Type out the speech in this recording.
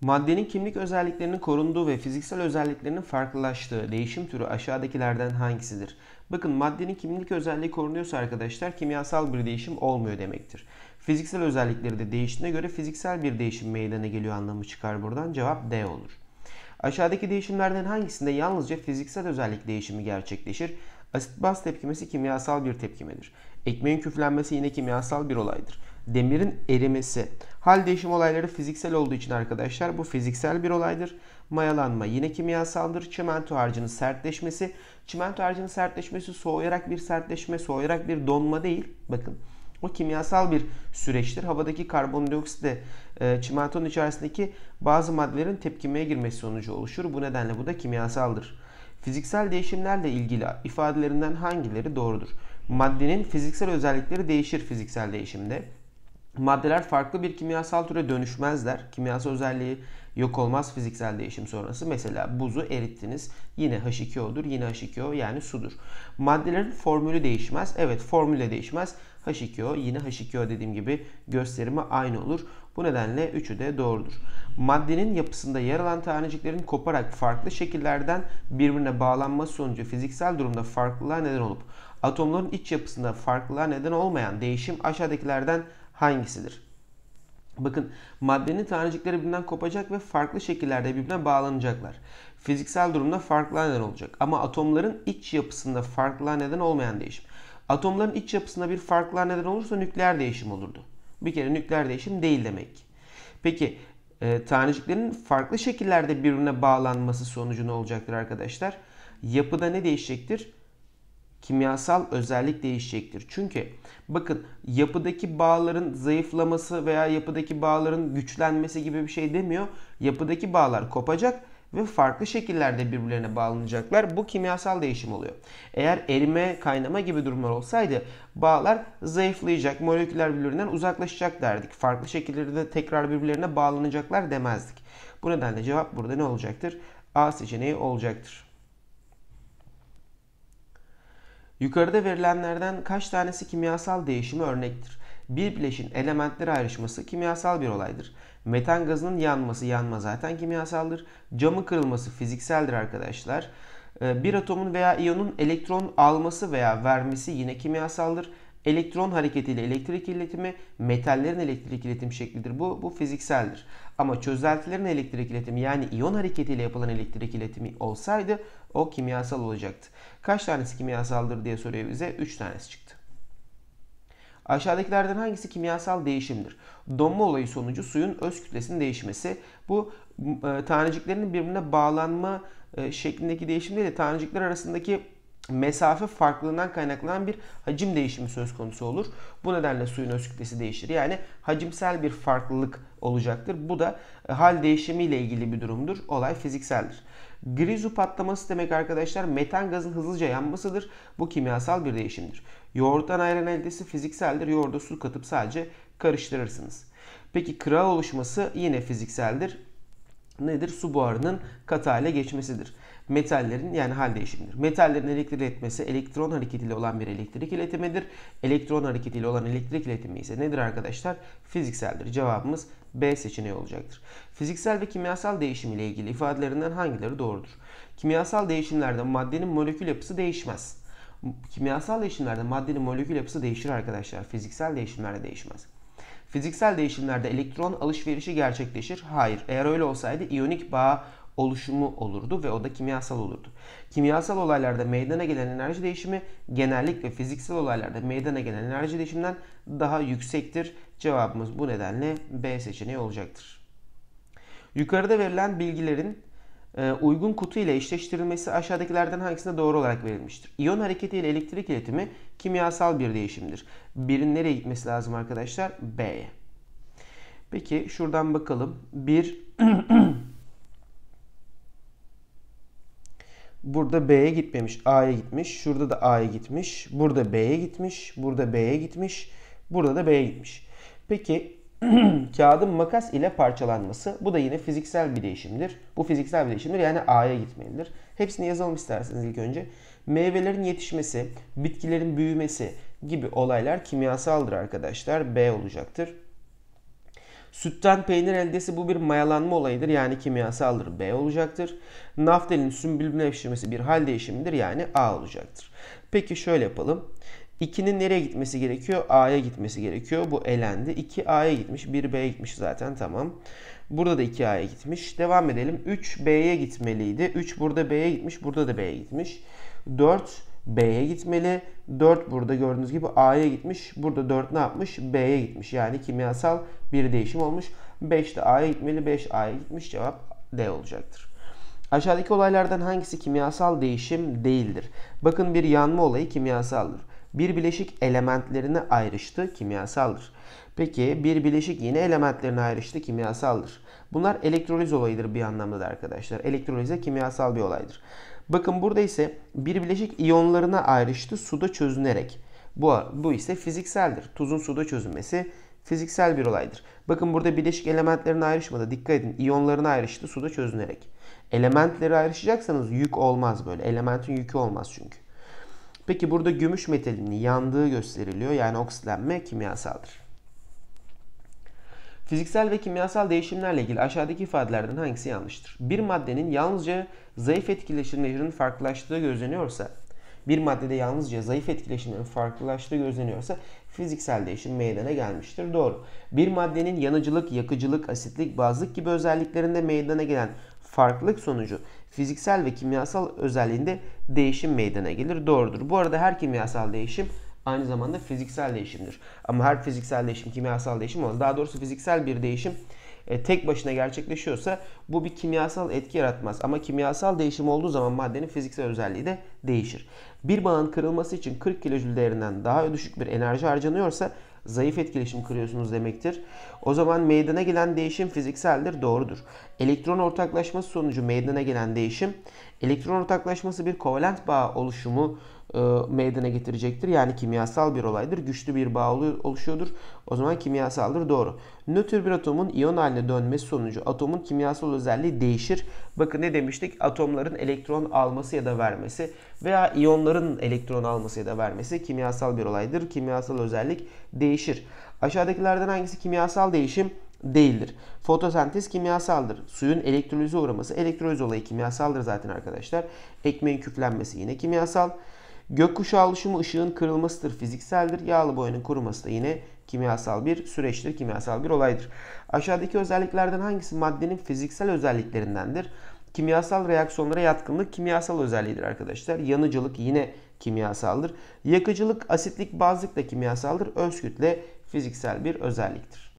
Maddenin kimlik özelliklerinin korunduğu ve fiziksel özelliklerinin farklılaştığı değişim türü aşağıdakilerden hangisidir? Bakın maddenin kimlik özelliği korunuyorsa arkadaşlar kimyasal bir değişim olmuyor demektir. Fiziksel özellikleri de değiştiğine göre fiziksel bir değişim meydana geliyor anlamı çıkar buradan. Cevap D olur. Aşağıdaki değişimlerden hangisinde yalnızca fiziksel özellik değişimi gerçekleşir? Asit baz tepkimesi kimyasal bir tepkimedir. Ekmeğin küflenmesi yine kimyasal bir olaydır. Demirin erimesi Hal değişim olayları fiziksel olduğu için arkadaşlar bu fiziksel bir olaydır. Mayalanma yine kimyasaldır. Çimento harcının sertleşmesi. Çimento harcının sertleşmesi soğuyarak bir sertleşme, soğuyarak bir donma değil. Bakın o kimyasal bir süreçtir. Havadaki karbondioksit de e, çimentonun içerisindeki bazı maddelerin tepkimeye girmesi sonucu oluşur. Bu nedenle bu da kimyasaldır. Fiziksel değişimlerle ilgili ifadelerinden hangileri doğrudur? Maddenin fiziksel özellikleri değişir fiziksel değişimde. Maddeler farklı bir kimyasal türe dönüşmezler. Kimyasal özelliği yok olmaz fiziksel değişim sonrası. Mesela buzu erittiniz. Yine H2O'dur. Yine H2O yani sudur. Maddelerin formülü değişmez. Evet formüle değişmez. H2O yine H2O dediğim gibi gösterimi aynı olur. Bu nedenle üçü de doğrudur. Maddenin yapısında yer alan taneciklerin koparak farklı şekillerden birbirine bağlanması sonucu fiziksel durumda farklılığa neden olup atomların iç yapısında farklılığa neden olmayan değişim aşağıdakilerden hangisidir? Bakın maddenin tanecikleri birbirinden kopacak ve farklı şekillerde birbirine bağlanacaklar. Fiziksel durumda farklı neden olacak ama atomların iç yapısında farklı neden olmayan değişim. Atomların iç yapısında bir farklı neden olursa nükleer değişim olurdu. Bir kere nükleer değişim değil demek. Peki e, taneciklerin farklı şekillerde birbirine bağlanması sonucu ne olacaktır arkadaşlar? Yapıda ne değişecektir? kimyasal özellik değişecektir. Çünkü bakın yapıdaki bağların zayıflaması veya yapıdaki bağların güçlenmesi gibi bir şey demiyor. Yapıdaki bağlar kopacak ve farklı şekillerde birbirlerine bağlanacaklar. Bu kimyasal değişim oluyor. Eğer erime, kaynama gibi durumlar olsaydı bağlar zayıflayacak, moleküller birbirinden uzaklaşacak derdik. Farklı şekillerde tekrar birbirlerine bağlanacaklar demezdik. Bu nedenle cevap burada ne olacaktır? A seçeneği olacaktır. Yukarıda verilenlerden kaç tanesi kimyasal değişimi örnektir? Bir bileşin elementler ayrışması kimyasal bir olaydır. Metan gazının yanması yanma zaten kimyasaldır. Camı kırılması fizikseldir arkadaşlar. Ee, bir atomun veya iyonun elektron alması veya vermesi yine kimyasaldır. Elektron hareketiyle elektrik iletimi metallerin elektrik iletim şeklidir. Bu, bu fizikseldir. Ama çözeltilerin elektrik iletimi yani iyon hareketiyle yapılan elektrik iletimi olsaydı o kimyasal olacaktı. Kaç tanesi kimyasaldır diye soruyor bize. 3 tanesi çıktı. Aşağıdakilerden hangisi kimyasal değişimdir? Donma olayı sonucu suyun öz kütlesinin değişmesi. Bu e, taneciklerin birbirine bağlanma e, şeklindeki değişim değil de tanecikler arasındaki mesafe farklılığından kaynaklanan bir hacim değişimi söz konusu olur. Bu nedenle suyun öz kütlesi değişir. Yani hacimsel bir farklılık olacaktır. Bu da e, hal değişimi ile ilgili bir durumdur. Olay fizikseldir. Grizu patlaması demek arkadaşlar metan gazın hızlıca yanmasıdır. Bu kimyasal bir değişimdir. Yoğurttan ayran eldesi fizikseldir. Yoğurda su katıp sadece karıştırırsınız. Peki kral oluşması yine fizikseldir nedir? Su buharının katı hale geçmesidir. Metallerin yani hal değişimidir. Metallerin elektrik iletmesi elektron hareketiyle olan bir elektrik iletimidir. Elektron hareketiyle olan elektrik iletimi ise nedir arkadaşlar? Fizikseldir. Cevabımız B seçeneği olacaktır. Fiziksel ve kimyasal değişim ile ilgili ifadelerinden hangileri doğrudur? Kimyasal değişimlerde maddenin molekül yapısı değişmez. Kimyasal değişimlerde maddenin molekül yapısı değişir arkadaşlar. Fiziksel değişimlerde değişmez. Fiziksel değişimlerde elektron alışverişi gerçekleşir. Hayır. Eğer öyle olsaydı iyonik bağ oluşumu olurdu ve o da kimyasal olurdu. Kimyasal olaylarda meydana gelen enerji değişimi genellikle fiziksel olaylarda meydana gelen enerji değişiminden daha yüksektir. Cevabımız bu nedenle B seçeneği olacaktır. Yukarıda verilen bilgilerin ee, uygun kutu ile eşleştirilmesi aşağıdakilerden hangisinde doğru olarak verilmiştir? İyon hareketi ile elektrik iletimi kimyasal bir değişimdir. Birin nereye gitmesi lazım arkadaşlar? B'ye. Peki şuradan bakalım. Bir Burada B'ye gitmemiş, A'ya gitmiş. Şurada da A'ya gitmiş. Burada B'ye gitmiş. Burada B'ye gitmiş. Burada da B'ye gitmiş. Peki kağıdın makas ile parçalanması. Bu da yine fiziksel bir değişimdir. Bu fiziksel bir değişimdir yani A'ya gitmelidir. Hepsini yazalım isterseniz ilk önce. Meyvelerin yetişmesi, bitkilerin büyümesi gibi olaylar kimyasaldır arkadaşlar. B olacaktır. Sütten peynir eldesi bu bir mayalanma olayıdır yani kimyasaldır B olacaktır. Naftalin sümbülbüne eşlemesi bir hal değişimidir yani A olacaktır. Peki şöyle yapalım. 2'nin nereye gitmesi gerekiyor? A'ya gitmesi gerekiyor. Bu elendi. 2 A'ya gitmiş. 1 B'ye gitmiş zaten tamam. Burada da 2 A'ya gitmiş. Devam edelim. 3 B'ye gitmeliydi. 3 burada B'ye gitmiş. Burada da B'ye gitmiş. 4 B'ye gitmeli. 4 burada gördüğünüz gibi A'ya gitmiş. Burada 4 ne yapmış? B'ye gitmiş. Yani kimyasal bir değişim olmuş. 5 de A'ya gitmeli. 5 A'ya gitmiş. Cevap D olacaktır. Aşağıdaki olaylardan hangisi kimyasal değişim değildir? Bakın bir yanma olayı kimyasaldır bir bileşik elementlerini ayrıştı kimyasaldır. Peki bir bileşik yine elementlerini ayrıştı kimyasaldır. Bunlar elektroliz olayıdır bir anlamda da arkadaşlar. Elektrolize kimyasal bir olaydır. Bakın burada ise bir bileşik iyonlarına ayrıştı suda çözünerek. Bu, bu ise fizikseldir. Tuzun suda çözünmesi fiziksel bir olaydır. Bakın burada bileşik elementlerine ayrışmadı. Dikkat edin iyonlarına ayrıştı suda çözünerek. Elementleri ayrışacaksanız yük olmaz böyle. Elementin yükü olmaz çünkü. Peki burada gümüş metalinin yandığı gösteriliyor. Yani oksitlenme kimyasaldır. Fiziksel ve kimyasal değişimlerle ilgili aşağıdaki ifadelerden hangisi yanlıştır? Bir maddenin yalnızca zayıf etkileşimlerinin farklılaştığı gözleniyorsa, bir maddede yalnızca zayıf etkileşimlerin farklılaştığı gözleniyorsa fiziksel değişim meydana gelmiştir. Doğru. Bir maddenin yanıcılık, yakıcılık, asitlik, bazlık gibi özelliklerinde meydana gelen farklılık sonucu fiziksel ve kimyasal özelliğinde değişim meydana gelir. Doğrudur. Bu arada her kimyasal değişim aynı zamanda fiziksel değişimdir. Ama her fiziksel değişim kimyasal değişim olmaz. Daha doğrusu fiziksel bir değişim e, tek başına gerçekleşiyorsa bu bir kimyasal etki yaratmaz. Ama kimyasal değişim olduğu zaman maddenin fiziksel özelliği de değişir. Bir bağın kırılması için 40 kilojül değerinden daha düşük bir enerji harcanıyorsa zayıf etkileşim kırıyorsunuz demektir. O zaman meydana gelen değişim fizikseldir, doğrudur. Elektron ortaklaşması sonucu meydana gelen değişim, elektron ortaklaşması bir kovalent bağ oluşumu e, meydana getirecektir. Yani kimyasal bir olaydır. Güçlü bir bağ oluşuyordur. O zaman kimyasaldır doğru. Nötr bir atomun iyon haline dönmesi sonucu atomun kimyasal özelliği değişir. Bakın ne demiştik? Atomların elektron alması ya da vermesi veya iyonların elektron alması ya da vermesi kimyasal bir olaydır. Kimyasal özellik değişir. Aşağıdakilerden hangisi kimyasal değişim? değildir. Fotosentez kimyasaldır. Suyun elektrolize uğraması elektroliz olayı kimyasaldır zaten arkadaşlar. Ekmeğin küflenmesi yine kimyasal. Gökkuşağı oluşumu ışığın kırılmasıdır, fizikseldir. Yağlı boyanın kuruması da yine kimyasal bir süreçtir, kimyasal bir olaydır. Aşağıdaki özelliklerden hangisi maddenin fiziksel özelliklerindendir? Kimyasal reaksiyonlara yatkınlık kimyasal özelliğidir arkadaşlar. Yanıcılık yine kimyasaldır. Yakıcılık, asitlik, bazlık da kimyasaldır. Öz kütle fiziksel bir özelliktir.